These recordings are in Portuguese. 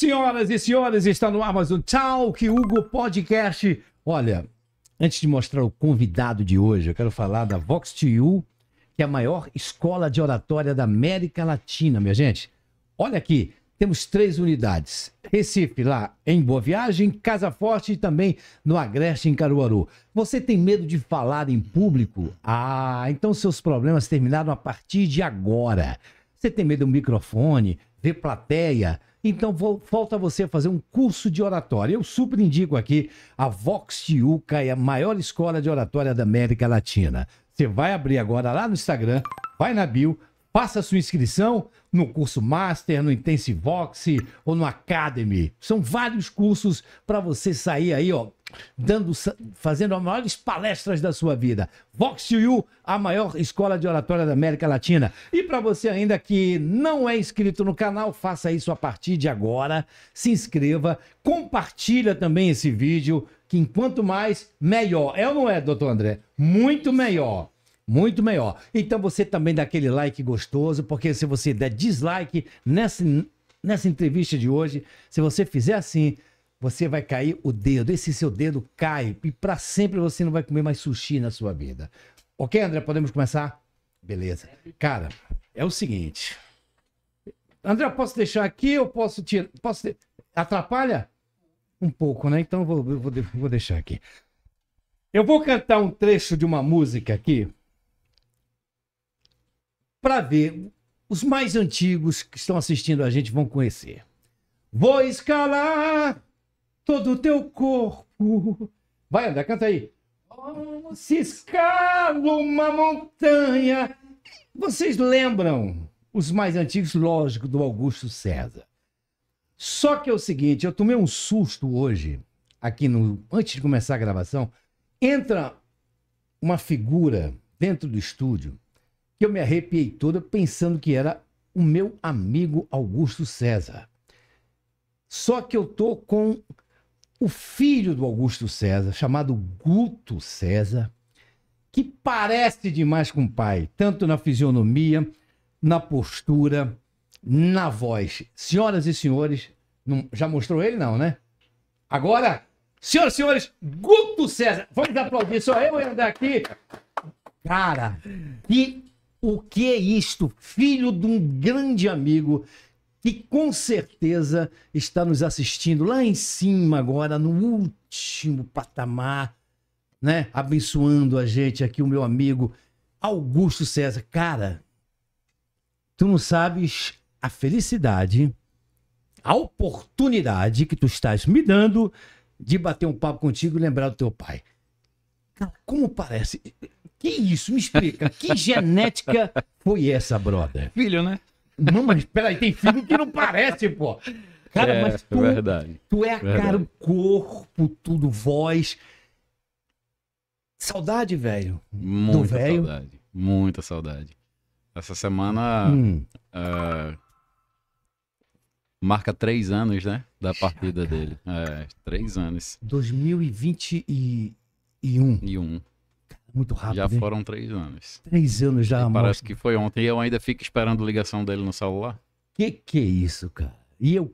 Senhoras e senhores, está no Amazon Talk Hugo Podcast. Olha, antes de mostrar o convidado de hoje, eu quero falar da Vox TU, que é a maior escola de oratória da América Latina, minha gente. Olha aqui, temos três unidades: Recife, lá em Boa Viagem, Casa Forte e também no Agreste, em Caruaru. Você tem medo de falar em público? Ah, então seus problemas terminaram a partir de agora. Você tem medo do microfone, ver plateia? Então falta você fazer um curso de oratória. Eu super indico aqui a Vox Tijuca, é a maior escola de oratória da América Latina. Você vai abrir agora lá no Instagram, vai na bio, faça sua inscrição no curso Master, no Intense Vox ou no Academy. São vários cursos para você sair aí, ó, dando, fazendo as maiores palestras da sua vida. Vox You, a maior escola de oratória da América Latina. E para você ainda que não é inscrito no canal, faça isso a partir de agora. Se inscreva, compartilha também esse vídeo, que enquanto mais, melhor. É ou não é, doutor André? Muito melhor. Muito melhor. Então você também dá aquele like gostoso, porque se você der dislike nessa, nessa entrevista de hoje, se você fizer assim, você vai cair o dedo, esse seu dedo cai e para sempre você não vai comer mais sushi na sua vida. Ok, André, podemos começar? Beleza. Cara, é o seguinte. André, posso deixar aqui ou posso tirar? Posso de... Atrapalha? Um pouco, né? Então vou, vou, vou deixar aqui. Eu vou cantar um trecho de uma música aqui para ver. Os mais antigos que estão assistindo a gente vão conhecer. Vou escalar todo o teu corpo. Vai, André, canta aí. se escala uma montanha. Vocês lembram, os mais antigos, lógico, do Augusto César. Só que é o seguinte, eu tomei um susto hoje, aqui no antes de começar a gravação. Entra uma figura dentro do estúdio que eu me arrepiei toda pensando que era o meu amigo Augusto César. Só que eu tô com o filho do Augusto César, chamado Guto César, que parece demais com o pai, tanto na fisionomia, na postura, na voz. Senhoras e senhores, não, já mostrou ele não, né? Agora, senhoras e senhores, Guto César, vamos aplaudir, só eu andar daqui. Cara, e o que é isto? Filho de um grande amigo que com certeza está nos assistindo lá em cima agora, no último patamar, né? Abençoando a gente aqui, o meu amigo Augusto César. Cara, tu não sabes a felicidade, a oportunidade que tu estás me dando de bater um papo contigo e lembrar do teu pai. Cara, como parece? Que isso? Me explica. Que genética foi essa, brother? Filho, né? Não, mas peraí, tem filho que não parece, pô. Cara, é, mas é tu, verdade. tu é a verdade. cara, o corpo, tudo, voz. Saudade, velho. Muita véio. saudade. Muita saudade. Essa semana hum. uh, marca três anos, né? Da partida dele. É, três anos. 2021. E um. Muito rápido. Já né? hein? foram três anos. Três anos já, amor. Parece que foi ontem. E eu ainda fico esperando ligação dele no celular. Que que é isso, cara? E eu,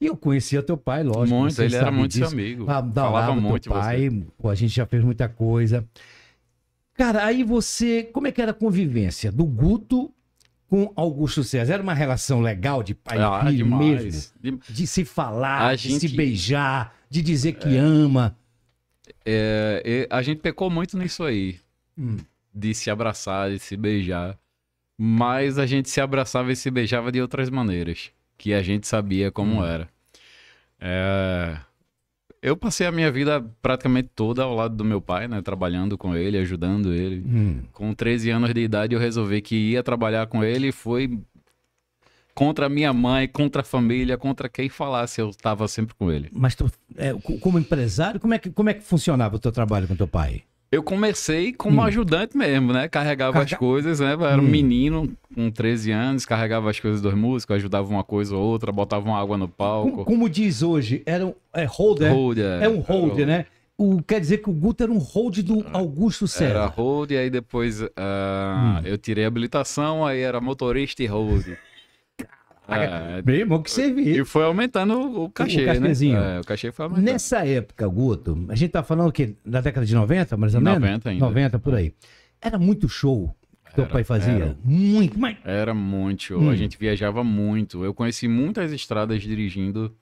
e eu conhecia teu pai, lógico. Muito, ele era muito disso. seu amigo. Ah, da Falava muito pai, pô, a gente já fez muita coisa. Cara, aí você. Como é que era a convivência do Guto com Augusto César? Era uma relação legal de pai ah, e filho demais. mesmo? De, de se falar, de se beijar, de dizer que é... ama. É, a gente pecou muito nisso aí. Hum. De se abraçar, de se beijar. Mas a gente se abraçava e se beijava de outras maneiras. Que a gente sabia como hum. era. É... Eu passei a minha vida praticamente toda ao lado do meu pai, né? Trabalhando com ele, ajudando ele. Hum. Com 13 anos de idade, eu resolvi que ia trabalhar com ele e foi contra a minha mãe, contra a família, contra quem falasse, eu estava sempre com ele. Mas tu, é, como empresário, como é, que, como é que funcionava o teu trabalho com teu pai? Eu comecei como hum. ajudante mesmo, né? Carregava Carga... as coisas, né? Era um hum. menino com 13 anos, carregava as coisas dos músicos, ajudava uma coisa ou outra, botava uma água no palco. Como, como diz hoje, era um é holder. Né? holder. É um holder, né? O, quer dizer que o Guto era um hold do Augusto César. Era hold, aí depois uh, hum. eu tirei a habilitação, aí era motorista e hold. Ah, é, que você E foi aumentando o cachê, o né? É, o cachê foi aumentando. Nessa época, Guto, a gente tá falando que na década de 90, mais ou menos? 90 ainda. 90, por aí. Era muito show que era, teu pai fazia? Era, muito, mas... Era muito show. Hum. A gente viajava muito. Eu conheci muitas estradas dirigindo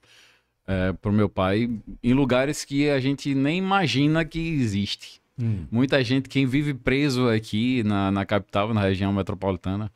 é, pro meu pai em lugares que a gente nem imagina que existe. Hum. Muita gente, quem vive preso aqui na, na capital, na região metropolitana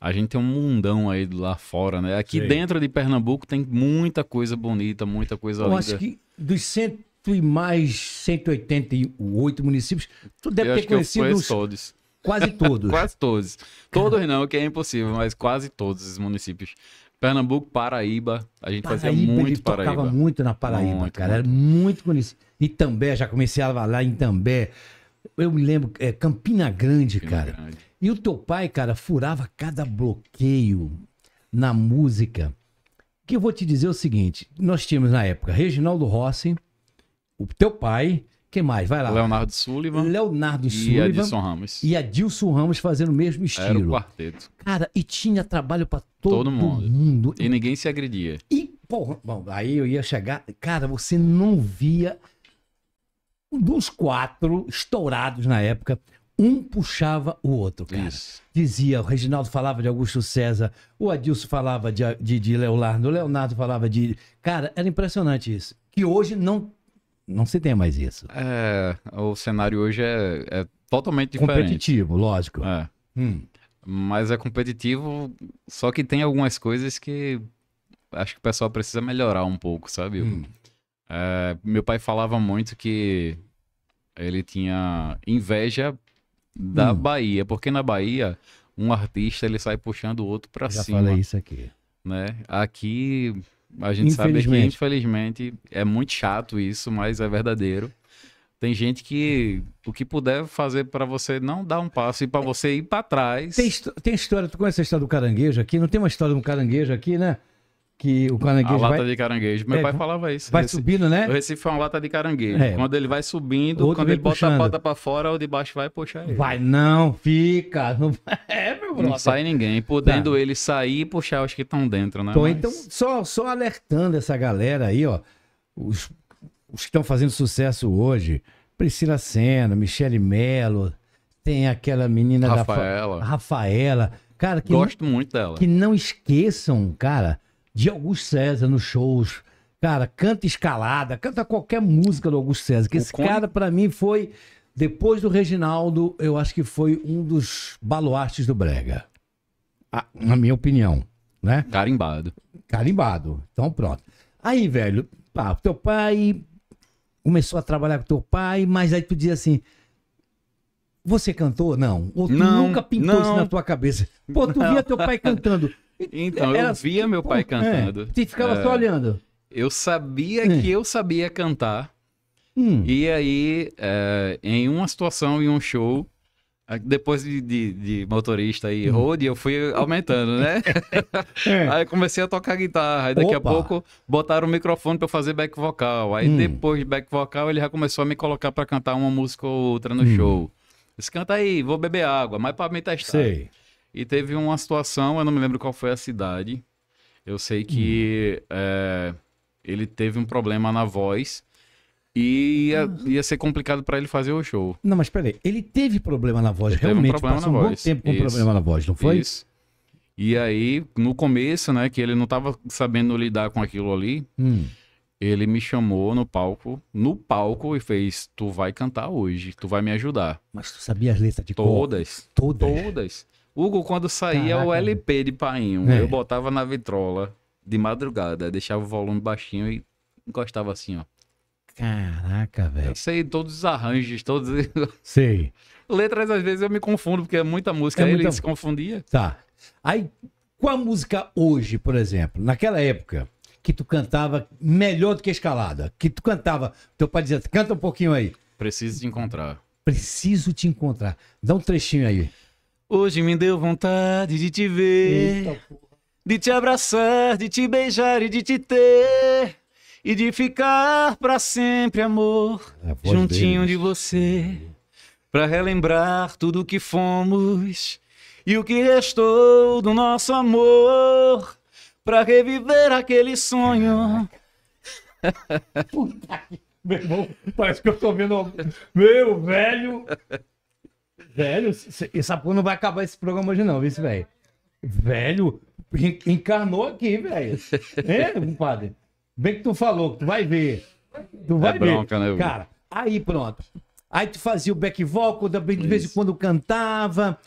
a gente tem um mundão aí lá fora, né? Aqui Sim. dentro de Pernambuco tem muita coisa bonita, muita coisa Eu linda. Eu acho que dos cento e mais 188 municípios, tu deve eu ter conhecido uns todos. Quase todos. quase todos. Todos não, que é impossível, mas quase todos os municípios. Pernambuco, Paraíba, a gente Paraíba, fazia muito ele Paraíba. tocava muito na Paraíba, muito, cara, muito. era muito conhecido. Itambé, já comecei a lá em Itambé. Eu me lembro, é, Campina Grande, Campina cara. Grande. E o teu pai, cara, furava cada bloqueio na música. Que eu vou te dizer é o seguinte: nós tínhamos na época Reginaldo Rossi, o teu pai, quem mais? Vai lá. Leonardo Sullivan. Leonardo Sullivan. E Adilson Ramos. E Adilson Ramos fazendo o mesmo estilo. Era o quarteto. Cara, e tinha trabalho para todo, todo mundo. mundo. E ninguém se agredia. E, porra, bom, aí eu ia chegar. Cara, você não via dos quatro estourados na época. Um puxava o outro, cara. Isso. Dizia, o Reginaldo falava de Augusto César, o Adilson falava de, de, de Leonardo, o Leonardo falava de. Cara, era impressionante isso. Que hoje não, não se tem mais isso. É, o cenário hoje é, é totalmente diferente. Competitivo, lógico. É. Hum. Mas é competitivo, só que tem algumas coisas que acho que o pessoal precisa melhorar um pouco, sabe? Hum. É, meu pai falava muito que ele tinha inveja da hum. Bahia, porque na Bahia um artista ele sai puxando o outro para cima. Já falei isso aqui. Né? Aqui a gente sabe que infelizmente é muito chato isso, mas é verdadeiro. Tem gente que o que puder fazer para você não dar um passo e para você ir para trás. Tem, tem, história, tu conhece a história do caranguejo aqui? Não tem uma história do caranguejo aqui, né? que o caranguejo. A lata vai... de caranguejo. Meu é, pai falava isso. Vai Recife. subindo, né? O Recife é uma lata de caranguejo. É. Quando ele vai subindo, Outro quando ele bota a pata pra fora, o de baixo vai puxar ele. Vai, não, fica. Não... É, meu brother. Não sai ninguém. Podendo tá. ele sair e puxar os que estão dentro, né? Então, Mas... então só, só alertando essa galera aí, ó. Os, os que estão fazendo sucesso hoje. Priscila Senna, Michele Mello, tem aquela menina Rafaela. da Rafaela. Rafaela. Cara, que Gosto não, muito dela. Que não esqueçam, cara de Augusto César nos shows. Cara, canta escalada, canta qualquer música do Augusto César. Que o esse Cone... cara, para mim, foi. Depois do Reginaldo, eu acho que foi um dos baluartes do Brega. Ah, na minha opinião, né? Carimbado. Carimbado. Então pronto. Aí, velho, pá, teu pai começou a trabalhar com teu pai, mas aí tu diz assim: você cantou? Não. Ou tu não, nunca pintou não. isso na tua cabeça? Pô, tu não. via teu pai cantando. Então, Era... eu via meu pai é. cantando. Você ficava só é. olhando? Eu sabia que é. eu sabia cantar. Hum. E aí, em uma situação, em um show, depois de, de, de, motorista e hum. road, eu fui aumentando, né? É. aí comecei a tocar guitarra. Aí daqui Opa. a pouco botaram o microfone para fazer back vocal. Aí hum. depois de back vocal, ele já começou a me colocar para cantar uma música ou outra no hum. show. Disse, canta aí, vou beber água, mas para me testar. Sei. E teve uma situação, eu não me lembro qual foi a cidade. Eu sei que hum. é, ele teve um problema na voz e ia, ah. ia ser complicado para ele fazer o show. Não, mas peraí, ele teve problema na voz, ele realmente. Teve um passou um voz. bom tempo com Isso. problema na voz, não foi? Isso. E aí, no começo, né, que ele não estava sabendo lidar com aquilo ali, hum. ele me chamou no palco, no palco e fez: "Tu vai cantar hoje, tu vai me ajudar". Mas tu sabia as letras de todas? Cor? Todas. Todas. Hugo, quando saía Caraca. o LP de painho, é. eu botava na vitrola de madrugada, deixava o volume baixinho e encostava assim, ó. Caraca, velho. Eu sei todos os arranjos, todos. Sei. Letras, às vezes, eu me confundo, porque é muita música, é aí muita... ele se confundia. Tá. Aí, qual a música hoje, por exemplo, naquela época, que tu cantava melhor do que escalada? Que tu cantava, teu pai dizia, canta um pouquinho aí. Preciso te encontrar. Preciso te encontrar. Dá um trechinho aí. Hoje me deu vontade de te ver, Eita, de te abraçar, de te beijar e de te ter. E de ficar para sempre, amor, é juntinho deles. Né? de você, para relembrar tudo o que fomos e o que restou do nosso amor, para reviver aquele sonho. Puta que... Meu irmão, parece que eu tô vendo. Meu velho, Velho, essa porra não vai acabar esse programa hoje, não, viu, velho? Velho, encarnou aqui, velho. É, compadre? Bem que tu falou, que tu vai ver. Tu é vai é bronca, ver. Né, Cara, aí pronto. Aí tu fazia o back vocal, de vez em quando cantava.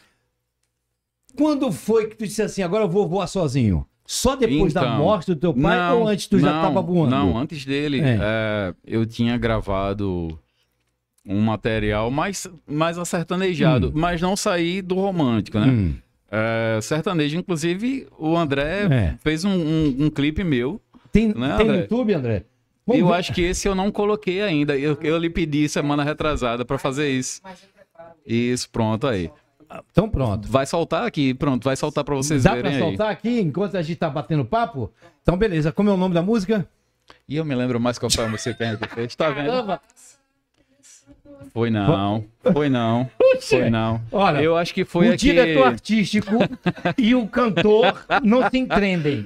Quando foi que tu disse assim, agora eu vou voar sozinho? Só depois então, da morte do teu pai não, ou antes tu não, já tava voando? Não, antes dele, é. É, eu tinha gravado um material mais, mais acertanejado, hum. mas não sair do romântico, né? Hum. É, sertanejo, inclusive, o André é. fez um, um, um, clipe meu. Tem, né, tem no YouTube, André? Vamos eu ver. acho que esse eu não coloquei ainda. Eu, eu lhe pedi semana retrasada para fazer isso. Isso, pronto aí. Então pronto. Vai soltar aqui, pronto, vai soltar para vocês Dá verem. Dá pra soltar aí. aqui enquanto a gente tá batendo papo? Então beleza, como é o nome da música? E eu me lembro mais qual foi a música que a gente fez, tá vendo? Caramba. Foi não, foi não. Foi não. Olha, eu acho que foi o aqui... diretor artístico e o cantor não se entendem.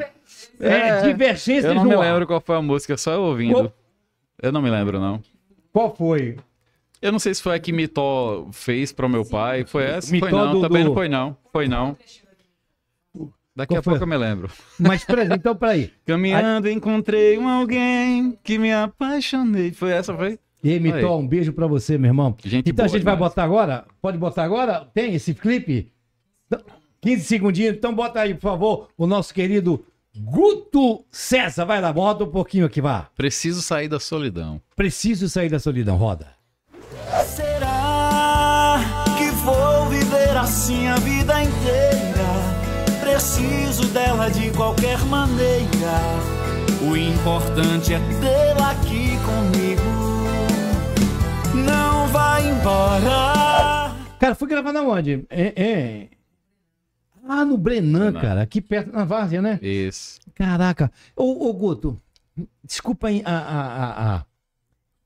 É, é divergências Eu não me lembro qual foi a música, só eu ouvindo. Qual... Eu não me lembro, não. Qual foi? Eu não sei se foi a que Mitó fez para o meu pai. Foi essa? Mitó foi não, do, também do... não foi não. Foi não. Daqui Qual a foi? pouco eu me lembro. Mas, então, peraí. Caminhando, encontrei um alguém que me apaixonei. Foi essa, foi? Ei, Mitó, um beijo pra você, meu irmão. Gente então boa, a gente vai mas... botar agora? Pode botar agora? Tem esse clipe? 15 então, segundinhos, então bota aí, por favor, o nosso querido Guto César. Vai lá, bota um pouquinho aqui, vá. Preciso sair da solidão. Preciso sair da solidão, roda. Será que vou viver assim a vida inteira? Preciso dela de qualquer maneira. O importante é tê-la aqui comigo vai embora. Cara, fui gravar na onde? É, é. Lá no Brenan, cara, aqui perto na Várzea, né? Isso. Caraca. Ô, ô Guto, desculpa a, a, a,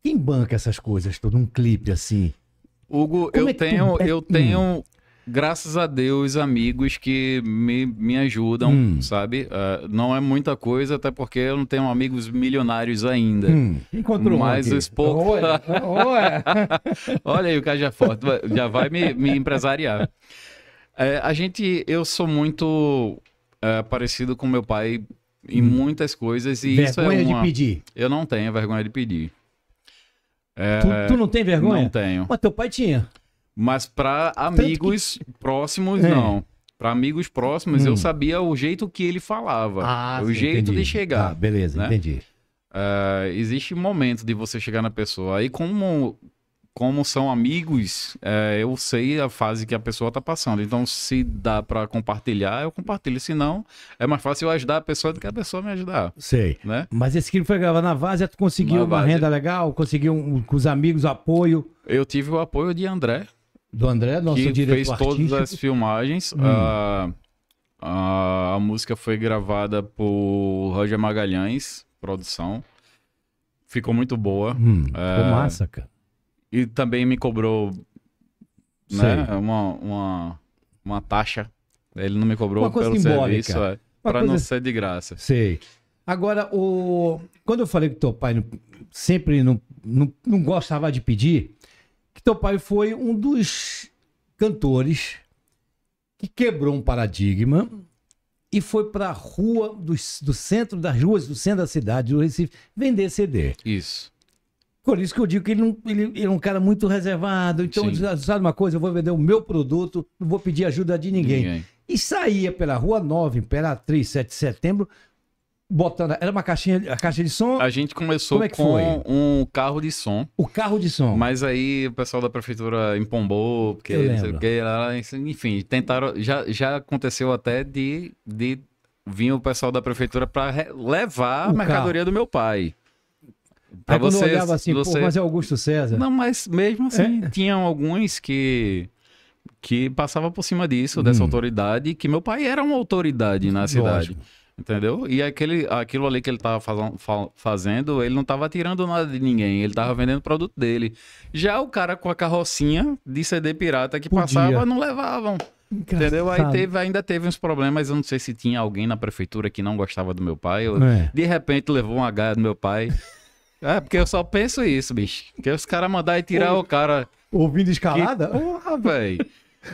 Quem banca essas coisas, todo um clipe assim? Hugo, Como eu é tenho, tu... eu tenho graças a Deus, amigos que me, me ajudam, hum. sabe? Uh, não é muita coisa, até porque eu não tenho amigos milionários ainda. Hum. Encontrou Mas um poucos. Olha, olha aí o Caja Forte, já vai me, me empresariar. É, a gente, eu sou muito é, parecido com meu pai em hum. muitas coisas e vergonha isso é uma... de pedir. Eu não tenho vergonha de pedir. É... Tu, tu, não tem vergonha? Não tenho. Mas teu pai tinha. Mas para amigos que... próximos, é. não. Para amigos próximos, hum. eu sabia o jeito que ele falava, ah, o sim, jeito entendi. de chegar. Ah, beleza, né? entendi. Uh, existe um momento de você chegar na pessoa. Aí, como, como são amigos, uh, eu sei a fase que a pessoa está passando. Então, se dá para compartilhar, eu compartilho. Se não, é mais fácil eu ajudar a pessoa do que a pessoa me ajudar. Sei. Né? Mas esse que foi gravado na vaza tu conseguiu na uma base... renda legal? Conseguiu um, com os amigos apoio? Eu tive o apoio de André, do André, nosso que diretor fez artístico. todas as filmagens. Hum. A, ah, a, ah, a, música foi gravada por Roger Magalhães, produção. Ficou muito boa. Hum, é, ficou massa, cara. E também me cobrou né, uma, uma, uma taxa. Ele não me cobrou uma coisa pelo simbólica. serviço. É, para coisa... não ser de graça. Sei. Agora, o... quando eu falei que teu pai sempre não, não, não gostava de pedir, que teu pai foi um dos cantores que quebrou um paradigma e foi para a rua do, do centro das ruas do centro da cidade do Recife vender CD. Isso. Por isso que eu digo que ele, não, ele, ele é um cara muito reservado. Então, Sim. sabe uma coisa? Eu vou vender o meu produto, não vou pedir ajuda de ninguém. ninguém. E saía pela Rua 9, Imperatriz, 7 de setembro, botando. Era uma caixinha, a caixa de som? A gente começou é com foi? um carro de som. O carro de som. Mas aí o pessoal da prefeitura empombou, porque não sei o que, enfim, tentaram. Já, já aconteceu até de, de vir o pessoal da prefeitura para levar o a mercadoria carro. do meu pai. Pra aí você, olhava assim, você... mas é Augusto César. Não, mas mesmo assim, é? tinham alguns que que passava por cima disso, hum. dessa autoridade, que meu pai era uma autoridade na cidade. Entendeu? E aquele, aquilo ali que ele estava fazendo, ele não estava tirando nada de ninguém, ele estava vendendo o produto dele. Já o cara com a carrocinha de CD pirata que Podia. passava, não levavam. Engraçado. Entendeu? Aí teve, ainda teve uns problemas. Eu não sei se tinha alguém na prefeitura que não gostava do meu pai. Eu, é. De repente levou um gaia do meu pai. é, porque eu só penso isso, bicho. Que os caras mandarem tirar Ou... o cara. Ouvindo escalada? Que... Porra, velho.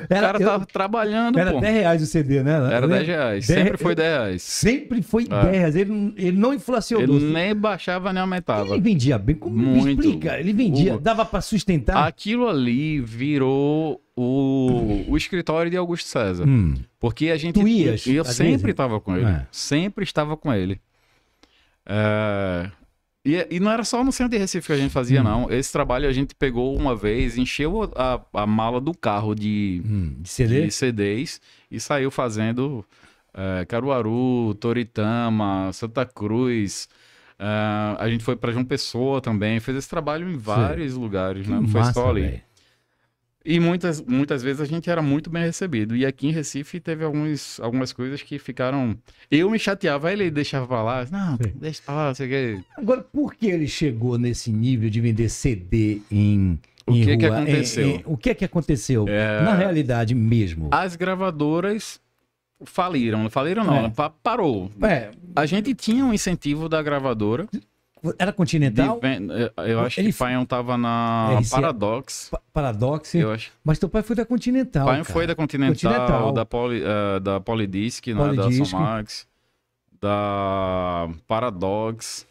Era, o cara eu, tava trabalhando, Era pô. 10 reais o CD, né? Era 10 reais. 10, sempre foi 10 reais. Sempre foi é. 10 reais. Ele, ele não inflacionou. Ele nem baixava nem aumentava. Ele vendia bem. Como Muito. me explica? Ele vendia, o... dava para sustentar. Aquilo ali virou o, o escritório de Augusto César. Hum. Porque a gente. Tu ias, eu sempre vezes? tava com ele. É. Sempre estava com ele. É, e, e não era só no centro de Recife que a gente fazia, hum. não. Esse trabalho a gente pegou uma vez, encheu a, a mala do carro de, hum, de, CD? de CDs e saiu fazendo é, Caruaru, Toritama, Santa Cruz. É, a gente foi para João Pessoa também, fez esse trabalho em vários Sim. lugares, né? Não Massa, foi só ali. Véio. E muitas, muitas vezes a gente era muito bem recebido. E aqui em Recife teve alguns, algumas coisas que ficaram. Eu me chateava, ele deixava pra lá. Não, Sim. deixa pra lá, não sei o que. Agora, por que ele chegou nesse nível de vender CD em. O que, que é, aconteceu? É, o que é que aconteceu? É... Na realidade mesmo. As gravadoras faliram. Faliram não, é. parou. É. A gente tinha um incentivo da gravadora. Era continental? Eu acho ele... que Paião tava na RC... É, é Paradox. Pa Paradox? Eu acho. Mas teu pai foi da Continental. Paião foi da Continental, continental. da, Poli, uh, da Polydisc, né, da Somax, da Paradox,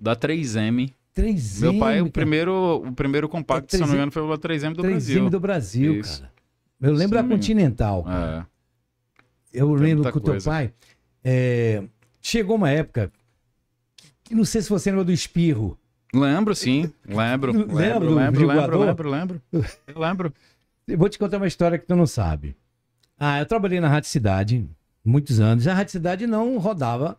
da 3M. 3M. Meu pai, o primeiro, o primeiro compacto, é 3M... se não me engano, foi o 3M do 3M Brasil. 3M do Brasil, Isso. cara. Eu lembro Sim, da Continental. Cara. É. Eu Tem lembro que o teu pai. É... Chegou uma época não sei se você lembra do espirro. Lembro, sim. Lembro. Lembro, lembro, lembro, lembro, lembro, lembro, Eu lembro. vou te contar uma história que tu não sabe. Ah, eu trabalhei na Rádio Cidade muitos anos. A Rádio Cidade não rodava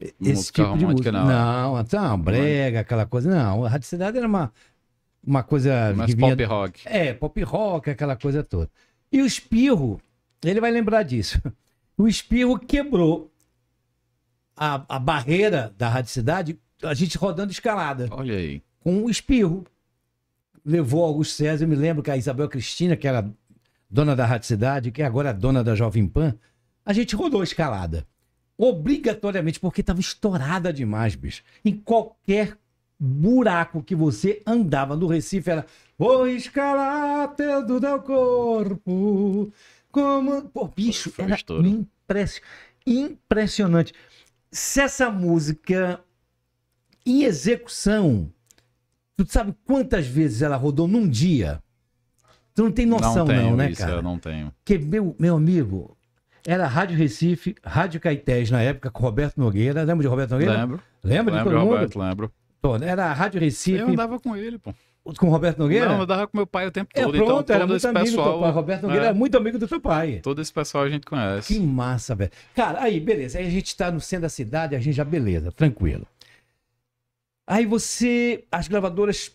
esse música tipo de música. Não, é? não então, brega, aquela coisa. Não, a Rádio Cidade era uma, uma coisa... que vinha... pop rock. É, pop rock, aquela coisa toda. E o Espirro, ele vai lembrar disso. O Espirro quebrou a, a barreira da radicidade, a gente rodando escalada. Olha aí. Com um espirro. Levou Augusto César, eu me lembro que a Isabel Cristina, que era dona da radicidade, que é agora é dona da Jovem Pan, a gente rodou escalada. Obrigatoriamente, porque estava estourada demais, bicho. Em qualquer buraco que você andava no Recife era Vou escalar teu do teu corpo como... Pô, bicho, Foi era impress... impressionante se essa música em execução, tu sabe quantas vezes ela rodou num dia? Tu não tem noção, não, tenho não, né, isso, cara? Eu não tenho. Que meu, meu amigo, era Rádio Recife, Rádio Caetés na época, com Roberto Nogueira. Lembra de Roberto Nogueira? Lembro. Lembra lembro, de todo mundo? Roberto, lembro. Pô, era a Rádio Recife. Eu andava com ele, pô. Com o Roberto Nogueira? Não, eu andava com meu pai o tempo é, todo. É, pronto, então, todo era muito amigo pessoal, do teu pai. Roberto Nogueira é, era muito amigo do teu pai. Todo esse pessoal a gente conhece. Que massa, velho. Cara, aí, beleza. Aí a gente tá no centro da cidade, a gente já, beleza, tranquilo. Aí você. As gravadoras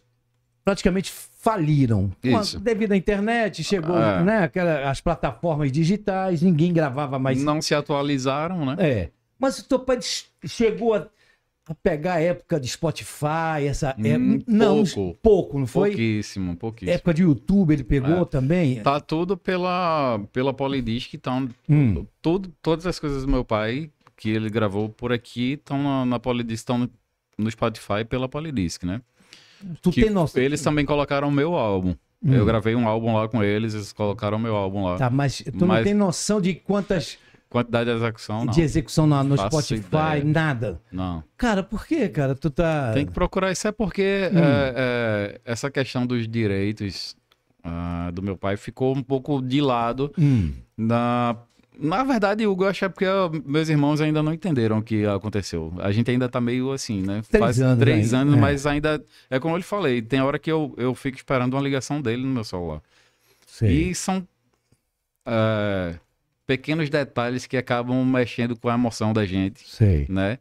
praticamente faliram. Isso. Devido à internet, chegou, é. né? Aquela, as plataformas digitais, ninguém gravava mais. Não se atualizaram, né? É. Mas o teu pai chegou a a pegar a época de Spotify, essa hum, época. não, pouco, pouco, não foi? Pouquíssimo, pouquíssimo. Época de YouTube ele pegou é. também? Tá tudo pela, pela Polydisc, então hum. Tudo, todas as coisas do meu pai que ele gravou por aqui estão na, na Polydisc, estão no, no, Spotify pela Polydisc, né? Tu que tem noção? Eles também colocaram o meu álbum. Hum. Eu gravei um álbum lá com eles, eles colocaram o meu álbum lá. Tá, mas tu mas... não tem noção de quantas quantidade de execução, não. De execução no Spotify, ideia. nada. Não. Cara, por que, cara? Tu tá. Tem que procurar. Isso é porque hum. é, é, essa questão dos direitos uh, do meu pai ficou um pouco de lado. Hum. Na, na verdade, Hugo, eu acho que é porque meus irmãos ainda não entenderam o que aconteceu. A gente ainda tá meio assim, né? Três Faz anos. Três né? anos, é. mas ainda. É como eu lhe falei, tem hora que eu, eu fico esperando uma ligação dele no meu celular. Sim. E são. Uh, pequenos detalhes que acabam mexendo com a emoção da gente. Sei. Né?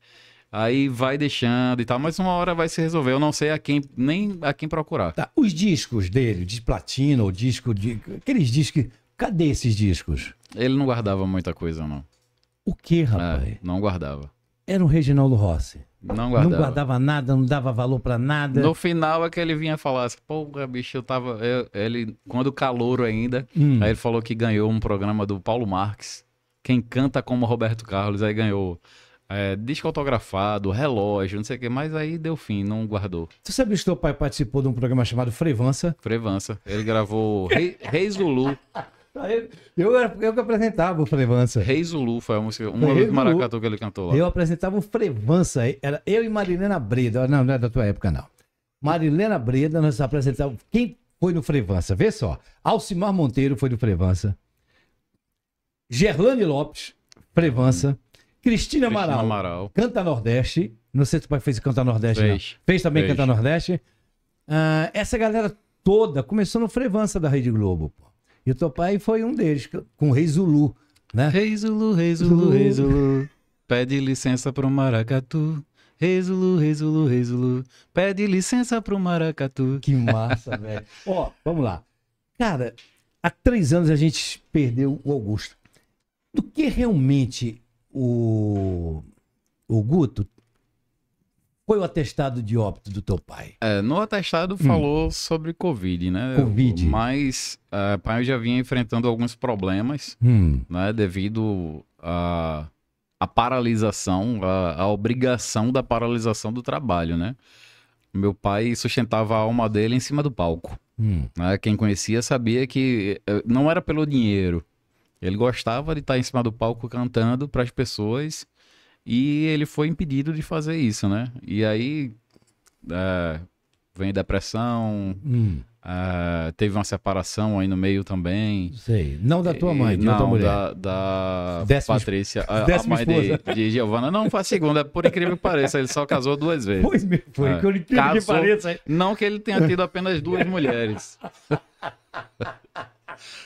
Aí vai deixando e tal, mas uma hora vai se resolver. Eu não sei a quem nem a quem procurar. Tá. Os discos dele, de platina ou disco de aqueles discos, cadê esses discos? Ele não guardava muita coisa não. O que, rapaz? É, não guardava. Era o Reginaldo Rossi. Não guardava. Não guardava nada, não dava valor para nada. No final é que ele vinha falar assim, pô, bicho, eu tava. Eu, ele, quando calouro ainda, hum. aí ele falou que ganhou um programa do Paulo Marques. Quem canta como Roberto Carlos, aí ganhou é, disco autografado, relógio, não sei o que, mas aí deu fim, não guardou. Tu sabe que o teu pai participou de um programa chamado Frevança? Frevança. Ele gravou Rei, Rei Zulu eu, era, eu que apresentava o Frevança. Reis Ulu foi a música, uma do Maracatu que ele cantou lá. Eu apresentava o Frevança, era eu e Marilena Breda, não, não é da tua época não. Marilena Breda, nós apresentávamos, quem foi no Frevança? Vê só, Alcimar Monteiro foi no Frevança, Gerlane Lopes, Frevança, Cristina, Cristina Amaral, Amaral, Canta Nordeste, não sei se tu pai fez Canta Nordeste fez, fez também fez. Canta Nordeste. Uh, essa galera toda começou no Frevança da Rede Globo, pô. E o teu pai foi um deles, com o Rei Zulu, né? Rei Zulu, Rei Zulu, Rei Zulu, pede licença pro maracatu. Rei Zulu, Rei Zulu, Rei Zulu, pede licença pro maracatu. Que massa, velho. Ó, vamos lá. Cara, há três anos a gente perdeu o Augusto. Do que realmente o, o Guto foi o atestado de óbito do teu pai? É, no atestado hum. falou sobre Covid, né? Covid. Mas uh, pai eu já vinha enfrentando alguns problemas, hum. né? Devido a, a paralisação, a, a, obrigação da paralisação do trabalho, né? Meu pai sustentava a alma dele em cima do palco. Hum. Né? Quem conhecia sabia que é, não era pelo dinheiro. Ele gostava de estar em cima do palco cantando para as pessoas e ele foi impedido de fazer isso, né? E aí é, vem depressão, hum. É, teve uma separação aí no meio também. Sei. Não da tua mãe, de não, outra mulher. Da, da décima, Patrícia, a, a mãe de, de Giovana. Não, foi a segunda, por incrível que pareça, ele só casou duas vezes. Pois meu, foi, é, por incrível casou, que pareça. Não que ele tenha tido apenas duas mulheres.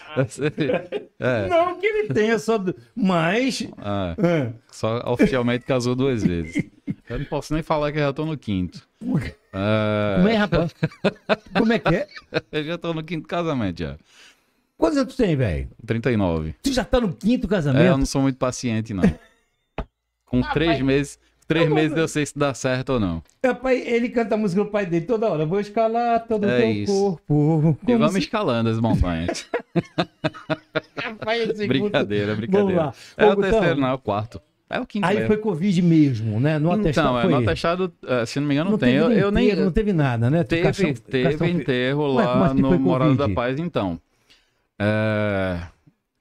Ah, é. Não que ele tenha só. Mas. Ah, é. Só oficialmente casou duas vezes. Eu não posso nem falar que eu já tô no quinto. Como é, é. é rapaz? Como é que é? Eu já tô no quinto casamento já. Quantos anos tu tem, velho? 39. Tu já tá no quinto casamento? É, eu não sou muito paciente, não. Com ah, três pai. meses. Três meses eu sei se dá certo ou não. É, pai, ele canta a música do pai dele toda hora. Vou escalar todo o é teu isso. corpo. e vamos se... escalando as montanhas. brincadeira, brincadeira. É Ô, o terceiro, então... não, é o quarto. É o quinto. Aí foi Covid mesmo, né? No então, atestado. Então, é, no atestado, é, se não me engano, não tem. Eu, enterro, eu, nem... Não teve nada, né? Teve, teve enterro lá assim no Morada da Paz, então. É.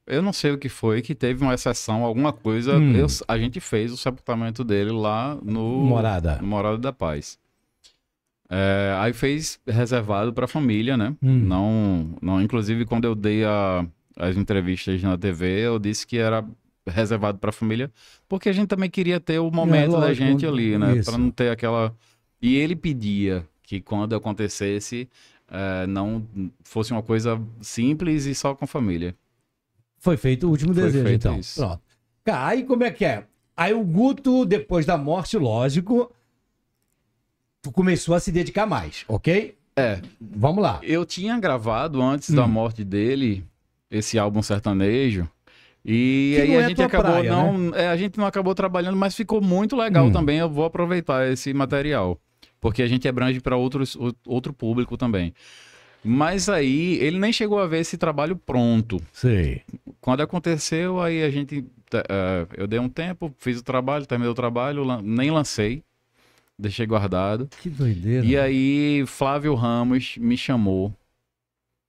Eu não sei o que foi, que teve uma exceção, alguma coisa. Hum. Eu, a gente fez o sepultamento dele lá no Morada, no Morada da Paz. É, aí fez reservado para a família, né? Hum. Não, não, inclusive quando eu dei a, as entrevistas na TV, eu disse que era reservado para a família, porque a gente também queria ter o é, momento é, lógico, da gente ali, né? Para não ter aquela. E ele pedia que quando acontecesse, é, não fosse uma coisa simples e só com família. Foi feito o último Foi desejo, então. Isso. Pronto. Cara, aí como é que é? Aí o Guto, depois da morte, lógico, começou a se dedicar mais, ok? É. Vamos lá. Eu tinha gravado antes hum. da morte dele esse álbum sertanejo. E que aí a é gente acabou praia, não, né? é, a gente não acabou trabalhando, mas ficou muito legal hum. também. Eu vou aproveitar esse material, porque a gente abrange para outro público também. Mas aí ele nem chegou a ver esse trabalho pronto. Sei. Quando aconteceu, aí a gente. Uh, eu dei um tempo, fiz o trabalho, terminei o trabalho, lan nem lancei. Deixei guardado. Que doideira. E aí, Flávio Ramos me chamou.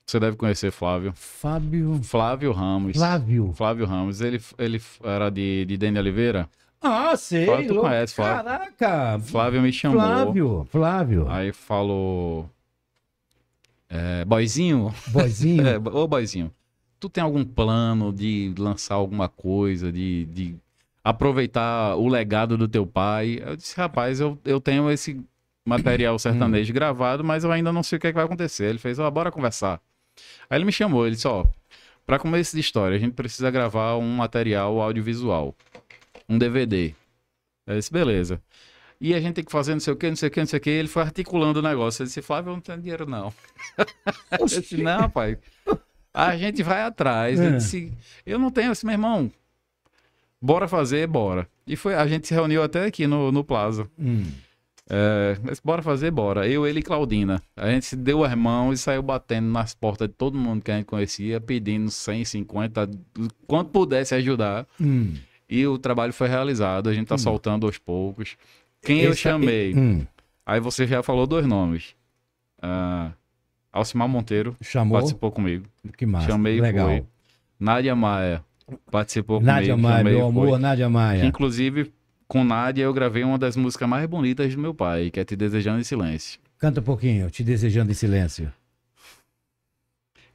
Você deve conhecer Flávio. Fábio. Flávio Ramos. Flávio. Flávio Ramos. Ele, ele era de, de Dani Oliveira? Ah, sei. Flávio, tu conhece, Flávio. Caraca. Flávio me chamou. Flávio, Flávio. Aí falou é, boizinho? Boizinho? é, ô, Boizinho, tu tem algum plano de lançar alguma coisa, de, de aproveitar o legado do teu pai? Eu disse, rapaz, eu, eu tenho esse material hum. sertanejo gravado, mas eu ainda não sei o que, é que vai acontecer. Ele fez, ó, oh, bora conversar. Aí ele me chamou, ele disse, ó, oh, para começo de história, a gente precisa gravar um material audiovisual, um DVD. Eu disse, beleza e a gente tem que fazer não sei o que, não sei o que, não sei o que. Ele foi articulando o negócio. Ele disse, Flávio, eu não tenho dinheiro, não. eu disse, não, pai A gente vai atrás. É. Ele disse, eu não tenho. esse meu irmão, bora fazer, bora. E foi, a gente se reuniu até aqui no, no Plaza. Hum. É, disse, bora fazer, bora. Eu, ele e Claudina. A gente se deu as mãos e saiu batendo nas portas de todo mundo que a gente conhecia, pedindo 150, quanto pudesse ajudar. Hum. E o trabalho foi realizado. A gente está hum. soltando aos poucos. Quem eu chamei? Hum. Aí você já falou dois nomes. Uh, Alcimar Monteiro Chamou? participou comigo. Que massa. Chamei Legal. Nádia Maia participou Nádia comigo. Nádia Maia, meu amor, Nádia Maia. inclusive, com Nádia eu gravei uma das músicas mais bonitas do meu pai, que é Te Desejando em Silêncio. Canta um pouquinho, Te Desejando em Silêncio.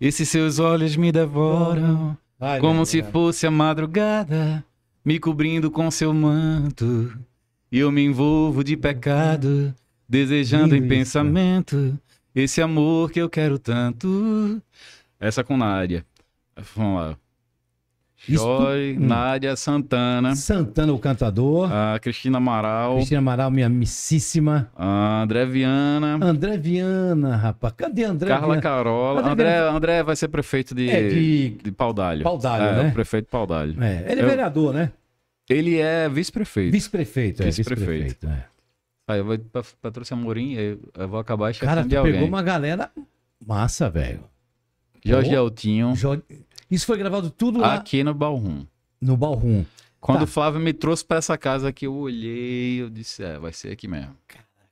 E se seus olhos me devoram, como se fosse a madrugada, me cobrindo com seu manto. E eu me envolvo de pecado, desejando Lindo em isso, pensamento esse amor que eu quero tanto. Essa com Nádia, Vamos lá. Joy, hum. Nádia, Santana. Santana, o cantador. A Cristina Amaral. Cristina Amaral, minha missíssima. A André Viana. André Viana, rapaz. Cadê André Carla Viana? Carola. André, André, André vai ser prefeito de, é, de... de Paudalho. Paudalho, é, né? prefeito Paudalho. É. Ele é vereador, né? Ele é vice-prefeito. Vice-prefeito, é. Vice-prefeito. é. Aí eu vou pra Patrícia Amorim, eu, vou acabar chegando alguém. Cara, pegou uma galera massa, velho. Jorge oh. Altinho. Jorge, Isso foi gravado tudo lá? Aqui no Balrum. No Balrum. Quando tá. o Flávio me trouxe para essa casa aqui, eu olhei, eu disse, é, vai ser aqui mesmo.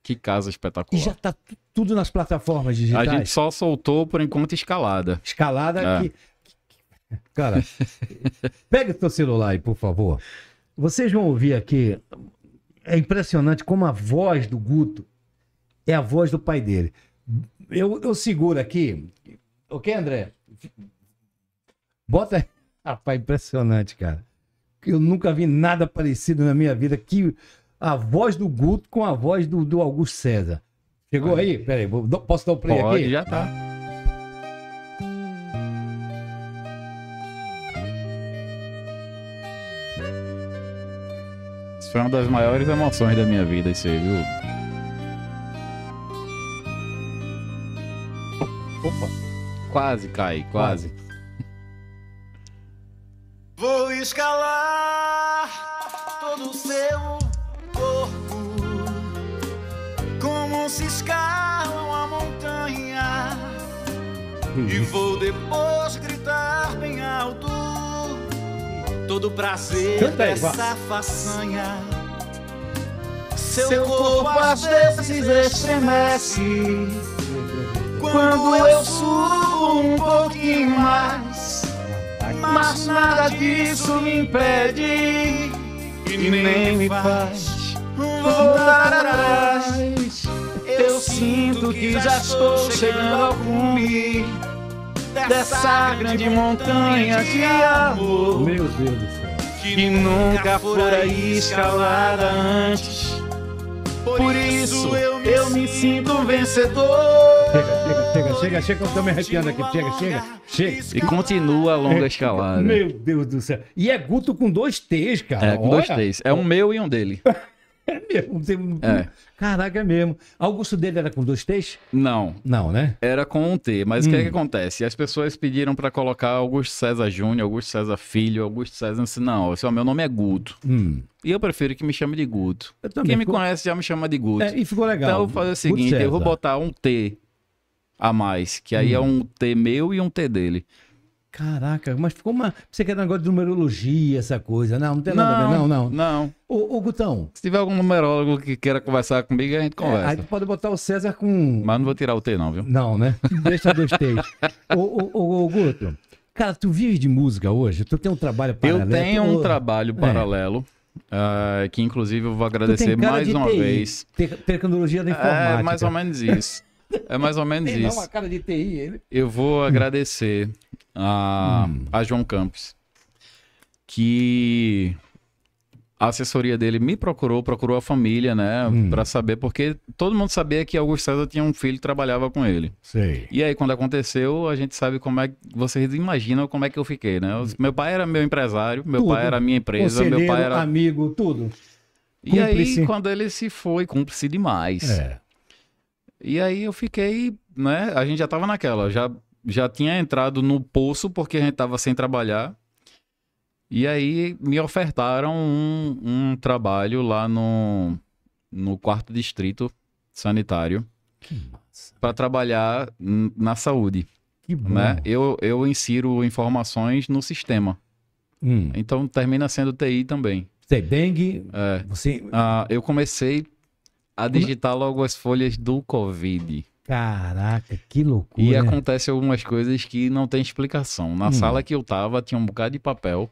Que casa espetacular. E já tá tudo nas plataformas digitais? A gente só soltou, por enquanto, escalada. Escalada é. que... Cara, pega o teu celular aí, por favor. Vocês vão ouvir aqui. É impressionante como a voz do Guto é a voz do pai dele. Eu, eu seguro aqui. Ok, André? Bota. Rapaz, impressionante, cara. Eu nunca vi nada parecido na minha vida. Que a voz do Guto com a voz do, do Augusto César. Chegou aí? Peraí, posso dar o um play Pode, aqui? Já tá. Foi uma das maiores emoções da minha vida, isso aí, viu? Opa! Quase cai, quase. Vou escalar todo o seu corpo como se escalam a montanha e vou depois gritar todo prazer Canta aí, dessa façanha. Seu, Seu corpo, corpo às vezes estremece quando eu subo um pouquinho mais. Mas nada disso me impede e nem me faz voltar atrás. Eu sinto que já estou chegando ao cume dessa grande montanha de amor. Meu Deus do céu. Que nunca fora escalada antes. Por isso eu me, eu me sinto vencedor. Chega, chega, chega, chega, chega, eu tô me arrepiando aqui. Chega, chega, chega. E continua a longa é. escalada. Meu Deus do céu. E é Guto com dois T's, cara. É, com Olha. dois T's. É um meu e um dele. É mesmo. Tem... É. Caraca, é mesmo. Augusto dele era com dois T's? Não. Não, né? Era com um T, mas o hum. que, é que hum. acontece? As pessoas pediram para colocar Augusto César Júnior, Augusto César Filho, Augusto César... Assim, não, assim, ó, meu nome é Guto. Hum. E eu prefiro que me chame de Guto. Quem me ficou... conhece já me chama de Guto. É, e ficou legal. Então eu vou fazer o seguinte, eu vou botar um T a mais, que aí é hum. é um T meu e um T dele. Caraca, mas ficou uma. Você quer um negócio de numerologia, essa coisa? Não, não tem nada não, a ver, não, não. Não. Ô, ô, Gutão. Se tiver algum numerólogo que queira conversar comigo, a gente é, conversa. É, aí tu pode botar o César com. Mas não vou tirar o T, não, viu? Não, né? Deixa dois T's. ô, ô, ô, ô, Guto. Cara, tu vive de música hoje? Tu tem um trabalho paralelo? Eu tenho um trabalho é. paralelo. É. Uh, que inclusive eu vou agradecer mais uma TI, vez. Tecnologia da é, informática. É, mais ou menos isso. É mais ou menos Tem isso. Não, uma cara de TI, ele. Eu vou agradecer a, hum. a João Campos, que a assessoria dele me procurou, procurou a família, né, hum. para saber, porque todo mundo sabia que Augusto César tinha um filho que trabalhava com ele. Sei. E aí, quando aconteceu, a gente sabe como é que. Vocês imaginam como é que eu fiquei, né? Meu pai era meu empresário, meu tudo. pai era minha empresa, meu pai era. amigo, tudo. E cúmplice. aí, quando ele se foi, cúmplice demais. É. E aí eu fiquei, né? A gente já tava naquela, já, já tinha entrado no poço porque a gente tava sem trabalhar. E aí me ofertaram um, um trabalho lá no, no quarto distrito sanitário para trabalhar na saúde. Que bom. Né? Eu, eu insiro informações no sistema. Hum. Então termina sendo TI também. Você é É. Você... Ah, eu comecei a digitar logo as folhas do Covid. Caraca, que loucura. E acontece algumas coisas que não tem explicação. Na hum. sala que eu tava, tinha um bocado de papel.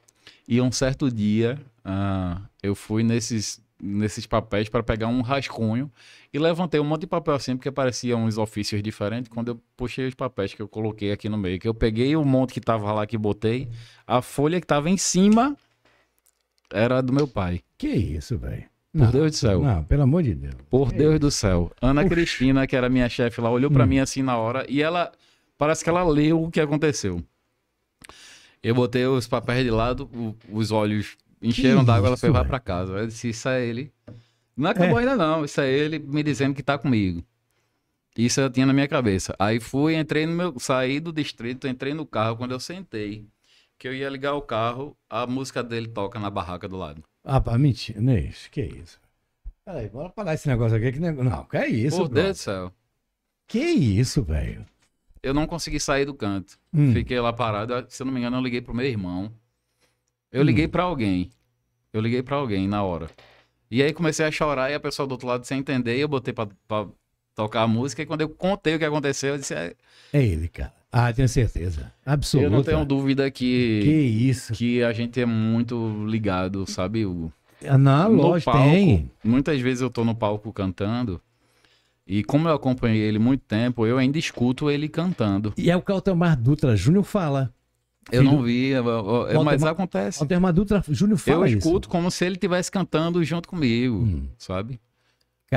E um certo dia, uh, eu fui nesses, nesses papéis para pegar um rascunho e levantei um monte de papel assim, porque parecia uns ofícios diferentes. Quando eu puxei os papéis que eu coloquei aqui no meio, que eu peguei o monte que tava lá que botei, a folha que tava em cima era do meu pai. Que isso, velho. Por não, Deus do céu. Não, pelo amor de Deus. Por é Deus isso. do céu. Ana Cristina, que era minha chefe lá, olhou para hum. mim assim na hora e ela parece que ela leu o que aconteceu. Eu botei os papéis de lado, os olhos encheram d'água, ela foi vai para casa. Eu disse, isso é ele. Não acabou é. ainda não, isso é ele me dizendo que tá comigo. Isso eu tinha na minha cabeça. Aí fui, entrei no meu, saí do distrito, entrei no carro quando eu sentei, que eu ia ligar o carro, a música dele toca na barraca do lado. Ah, pá, mentira, é isso. que é isso? Peraí, bora parar esse negócio aqui. Que Não, que é isso, Por Deus do céu. Que isso, velho? Eu não consegui sair do canto. Hum. Fiquei lá parado. Se eu não me engano, eu liguei pro meu irmão. Eu hum. liguei hum. para alguém. Eu liguei para alguém na hora. E aí comecei a chorar e a pessoa do outro lado sem entender. E eu botei pra, pra tocar a música. E quando eu contei o que aconteceu, eu disse. É, é ele, cara. Ah, tenho certeza. Absoluta. Eu não tenho dúvida que. Que isso. Que a gente é muito ligado, sabe, Hugo? Na loja palco, tem. Muitas vezes eu tô no palco cantando. E como eu acompanhei ele muito tempo, eu ainda escuto ele cantando. E é o que Altamar Dutra Júnior fala. Eu não vi, eu, eu, mas acontece. Altamar Dutra Júnior fala Eu escuto isso. como se ele estivesse cantando junto comigo, hum. sabe?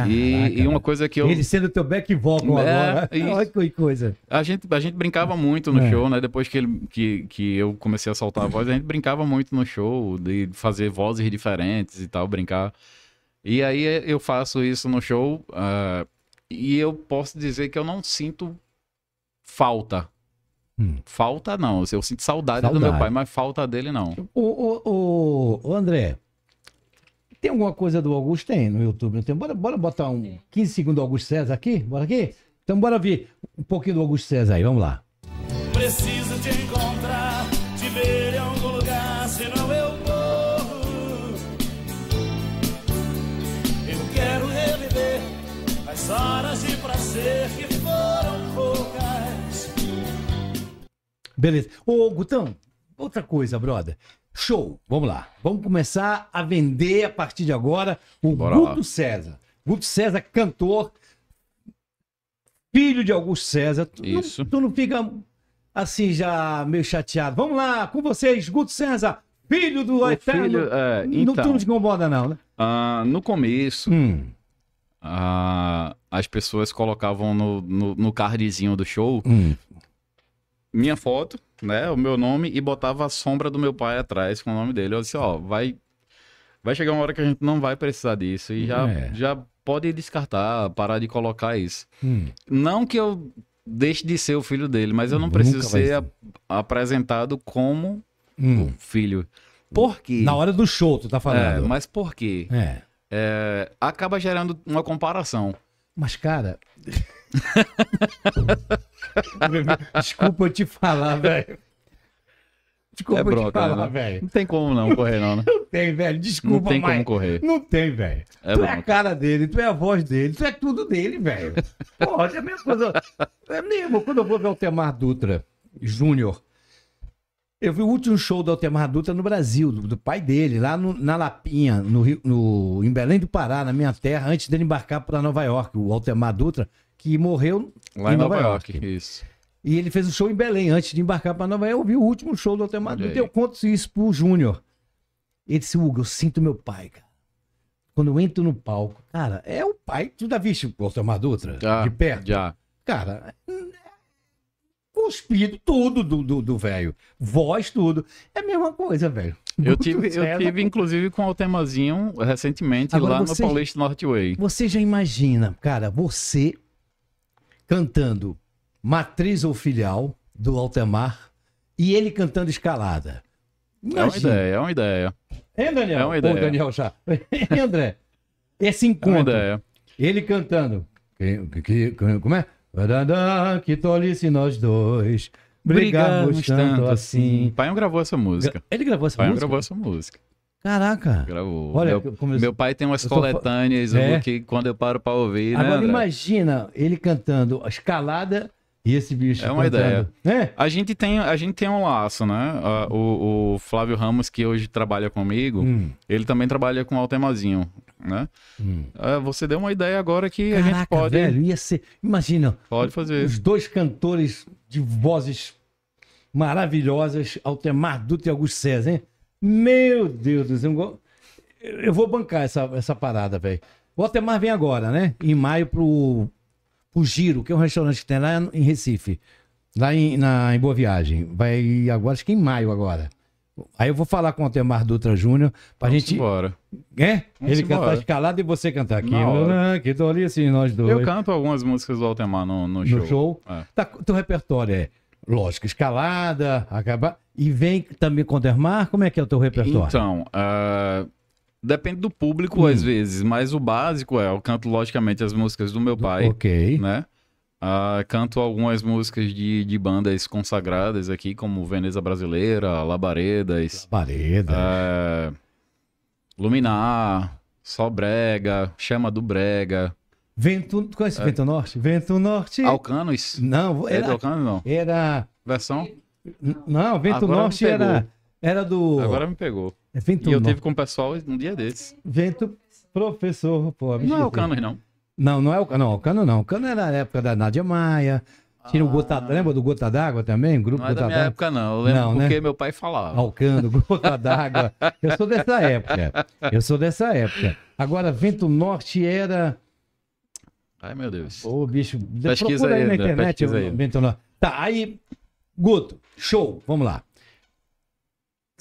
E, e, uma coisa que eu. Ele sendo teu back vocal é, agora. Olha que coisa. A gente, a gente brincava muito no é. show, né? Depois que, ele, que, que eu comecei a soltar a voz, a gente brincava muito no show, de fazer vozes diferentes e tal, brincar. E aí eu faço isso no show uh, e eu posso dizer que eu não sinto falta. Hum. Falta não, eu sinto saudade, saudade, do meu pai, mas falta dele não. O, o, o, o André, tem alguma coisa do Augusto? Tem no YouTube, tem? Bora, bora botar um 15 segundos do Augusto César aqui? Bora aqui? Então bora ver um pouquinho do Augusto César aí, vamos lá. Preciso te encontrar, te ver em algum lugar, senão eu morro. Eu quero reviver as horas de prazer que foram poucas. Beleza. Ô, Gutão, outra coisa, brother. Show, vamos lá. Vamos começar a vender a partir de agora o Bora Guto lá. César. Guto César, cantor, filho de Augusto César. Tu Isso. Não, tu não fica assim já meio chateado. Vamos lá, com vocês, Guto César, filho do o Eterno. Filho, é, então, não, tu não te incomoda não, né? Uh, no começo, hum. uh, as pessoas colocavam no, no, no cardzinho do show hum. minha foto né, o meu nome e botava a sombra do meu pai atrás com o nome dele. Eu disse, ó, vai vai chegar uma hora que a gente não vai precisar disso e já é. já pode descartar, parar de colocar isso. Hum. Não que eu deixe de ser o filho dele, mas eu não Nunca preciso ser, ser. A, apresentado como hum. filho. Por quê? Na hora do show, tu tá falando. É, mas por quê? É. É, acaba gerando uma comparação. Mas, cara, Desculpa eu te falar, velho. Desculpa é broca, te falar, né? velho. Não tem como não correr, não, né? Não tem, velho. Desculpa, Não tem como correr. Não tem, velho. É tu bronca. é a cara dele, tu é a voz dele, tu é tudo dele, velho. Pô, é a mesma coisa. É mesmo, quando eu vou ver o Temar Dutra Júnior, eu vi o último show do Altemar Dutra no Brasil, do, do pai dele, lá no, na Lapinha, no Rio, no, em Belém do Pará, na minha terra, antes dele embarcar para Nova York. O Altemar Dutra que morreu Lá em Nova, Nova York. York. Isso. E ele fez o show em Belém antes de embarcar para Nova York. Eu vi o último show do Hotel Eu conto isso pro Júnior. Ele disse, Hugo, eu sinto meu pai, cara. Quando eu entro no palco, cara, é o pai. Tu já viste o Hotel Madutra? Já, de perto? Já. Cara, cuspido tudo do velho. Voz, tudo. É a mesma coisa, velho. Eu tive, eu tive, inclusive, com o Altemazinho recentemente Agora, lá no Paulista Northway. Você já imagina, cara, você cantando Matriz ou Filial, do Altemar, e ele cantando Escalada. Imagina. É uma ideia, é uma ideia. É, Daniel? É uma ideia. Ô, Daniel já. É, André? Esse encontro. É uma ideia. Ele cantando. Que, que, que, como é? Que tolice nós dois brigamos tanto, tanto assim. não gravou essa música. Ele gravou essa pai música? gravou essa música. Caraca. Gravou. Olha, meu, comecei... meu pai tem umas coletâneas é. que quando eu paro para ouvir. Né, agora né, imagina ele cantando a escalada e esse bicho. É uma cantando. ideia. É. A gente tem a gente tem um laço, né? O, o Flávio Ramos que hoje trabalha comigo, hum. ele também trabalha com o Altemazinho, né? Hum. É, você deu uma ideia agora que Caraca, a gente pode. Velho, ia ser. Imagina. Pode fazer. Os dois cantores de vozes maravilhosas, Altemar Dutra e Augusto César, hein? Meu Deus do céu. Eu vou bancar essa, essa parada, velho. O Altemar vem agora, né? Em maio pro, pro Giro, que é um restaurante que tem lá em Recife. Lá em, na, em Boa Viagem. Vai agora, acho que em maio agora. Aí eu vou falar com o Altemar Dutra Júnior pra Vamos gente. Embora. É? Ele cantar tá escalado e você cantar aqui. Ah, que tô ali assim, nós dois. Eu canto algumas músicas do Altemar no, no show. No show? É. Tá, teu repertório é, lógico, escalada, acabar. E vem também com Dermar? Como é que é o teu repertório? Então, uh, depende do público hum. às vezes, mas o básico é, eu canto logicamente as músicas do meu pai. Ok. Né? Uh, canto algumas músicas de, de bandas consagradas aqui, como Veneza Brasileira, Labaredas. Labaredas. Uh, Luminar, Só Brega, Chama do Brega. Vento, conhece é. Vento Norte? Vento Norte. Alcanos? Não, é era. É Alcanos, não. Era. Versão? Não, Vento Agora Norte era, era do. Agora me pegou. É Vento e eu tive com o pessoal um dia desses. Vento Professor, pô. Não é o Cano, não. Não, não é o, não, o Cano, não. O Cano era na época da Nádia Maia. Tinha ah. o Gota Lembra do Gota d'Água também? Grupo não é da minha época, não. Eu lembro não, porque né? meu pai falava. Alcano, ah, Gota d'Água. Eu sou dessa época. Eu sou dessa época. Agora, Vento Norte era. Ai, meu Deus. Ô, bicho. Pesquisa aí, aí na internet. aí. Vento Norte. Tá, aí Guto, show, vamos lá.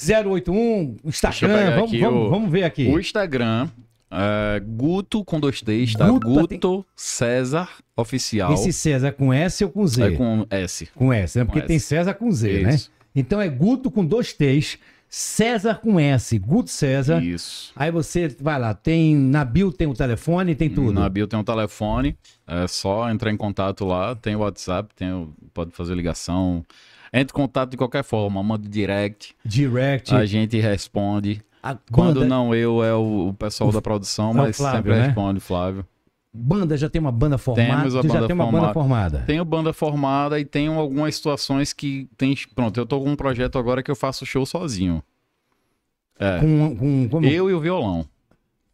081, Instagram, vamos, vamos, o, vamos ver aqui. O Instagram, eh, Guto com dois T's, tá? Guto, Guto tem... César Oficial. Esse César com S ou com Z? É com S. Com S, né? Porque com tem S. César com Z, né? Isso. né? Então é Guto com dois T's, César com S, Good César. Isso. Aí você vai lá, tem na bio tem o um telefone, tem tudo. Na bio tem o um telefone, é só entrar em contato lá, tem o WhatsApp, tem o, pode fazer ligação. Entre em contato de qualquer forma, manda direct. Direct. A gente responde. A Quando não eu, é o, o pessoal da produção, é mas Flávio, sempre né? responde, Flávio. Banda, já tem uma banda formada? Temos a banda já tem uma banda formada? Tenho banda formada e tenho algumas situações que tem... Pronto, eu tô com um projeto agora que eu faço show sozinho. É. Com, com eu e o violão.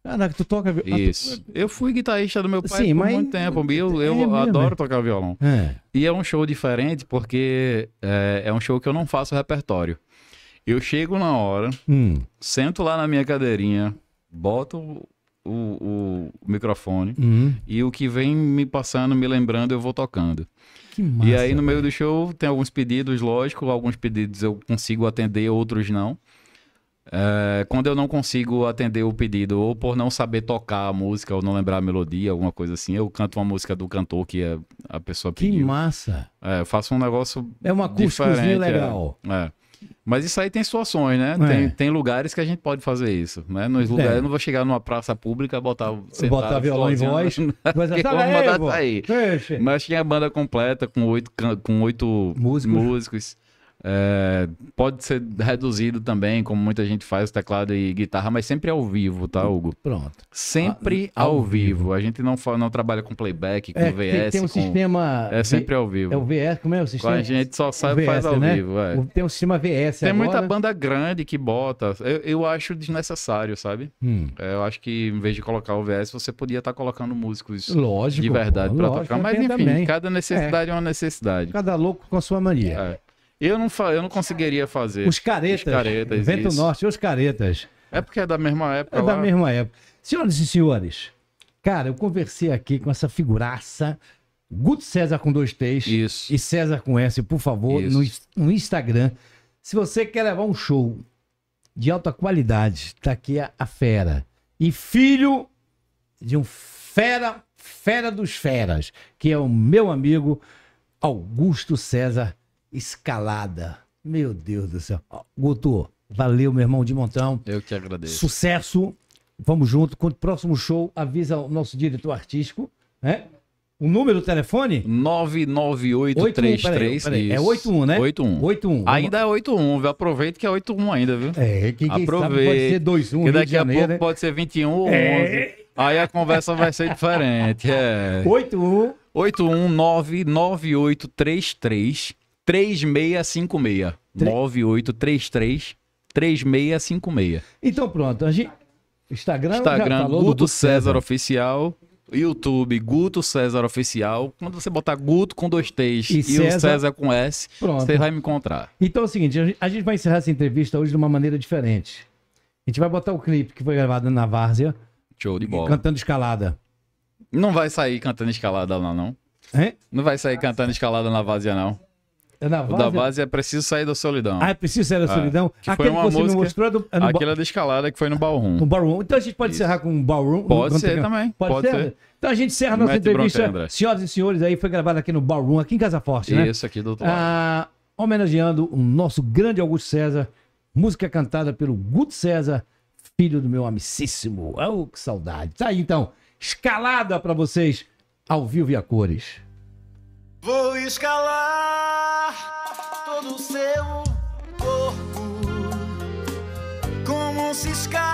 Caraca, tu toca violão. Ah, Isso. Eu fui guitarrista do meu pai Sim, por mas... muito tempo. É, eu, eu é adoro né? tocar violão. É. E é um show diferente porque é, é, um show que eu não faço repertório. Eu chego na hora, hum. sento lá na minha cadeirinha, boto o, o microfone uhum. e o que vem me passando, me lembrando, eu vou tocando. Que massa, e aí no meio do show tem alguns pedidos, lógico, alguns pedidos eu consigo atender, outros não. É, quando eu não consigo atender o pedido, ou por não saber tocar a música, ou não lembrar a melodia, alguma coisa assim, eu canto uma música do cantor que a, a pessoa pediu. Que massa! É, faço um negócio. É uma acústica é. legal. É, é. Mas isso aí tem situações, né? É. Tem, tem, lugares que a gente pode fazer isso, né? Nos é. lugares, é. eu não vou chegar numa praça pública botar sentado, botar violão em voz, mas tá aí, Mas tinha a banda completa com oito com oito músicos. músicos. É, pode ser reduzido também, como muita gente faz, teclado e guitarra, mas sempre ao vivo, tá, Hugo? Pronto. Sempre a, ah, ao, ao vivo. vivo. A gente não, não trabalha com playback, com é, VS. Tem um com... sistema. É sempre ao vivo. É o VS, como é o sistema? A gente só sabe VS, faz ao né? vivo. É. Tem um sistema VS. Tem agora. muita banda grande que bota. Eu, eu acho desnecessário, sabe? Hum. É, eu acho que em vez de colocar o VS, você podia estar tá colocando músicos lógico, de verdade para tocar. Mas enfim, também. cada necessidade é. é. uma necessidade. Cada louco com a sua mania. É. Eu não, fa... eu não conseguiria fazer. Os caretas. Os caretas Vento isso. Norte, os caretas. É porque é da mesma época. É lá. da mesma época. Senhoras e senhores, cara, eu conversei aqui com essa figuraça. Guto César com dois T's isso. e César com S, por favor, no, no, Instagram. Se você quer levar um show de alta qualidade, tá aqui a, a fera. E filho de um fera, fera dos feras, que é o meu amigo Augusto César escalada. Meu Deus do céu. Guto, valeu, meu irmão de montão. Eu que agradeço. Sucesso. Vamos junto. Quando o próximo show, avisa o nosso diretor artístico, né? O número do telefone? 99833. Peraí, peraí, é 81, né? 81. 81. Ainda é 81, viu? Aproveita que é 81 ainda, viu? É, que quem Aproveita. pode ser 21, Que daqui a pouco né? pode ser 21 ou é. 11. Aí a conversa vai ser diferente. É. 81 8199833 3656. 9833 3656. Então pronto, a gente. Instagram, Instagram Guto César, César Oficial. YouTube, Guto César Oficial. Quando você botar Guto com dois T's e, e o César com S, Pronto. você vai me encontrar. Então é o seguinte, a gente vai encerrar essa entrevista hoje de uma maneira diferente. A gente vai botar o clipe que foi gravado na Várzea. Show de bola. Cantando escalada. Não vai sair cantando escalada lá, não. Hein? Não vai sair cantando escalada na Várzea, não da é base O da é Preciso Sair da Solidão. Ah, é Preciso Sair da é, Solidão. É, aquele que você música, me mostrou é do, é Aquela da escalada que foi no Ballroom. No Ballroom. Então a gente pode Isso. encerrar com o Ballroom. Pode ser tem... também. Pode, pode ser? ser. Então a gente encerra a nossa entrevista. Bronca, Senhoras e senhores, aí foi gravada aqui no Ballroom, aqui em Casa Forte, né? Isso aqui, doutor. Ah, homenageando o nosso grande Augusto César. Música cantada pelo Guto César, filho do meu amicíssimo. É, oh, que saudade. Tá aí então, escalada para vocês, ao vivo e a cores. Vou escalar no seu corpo como um ciscar.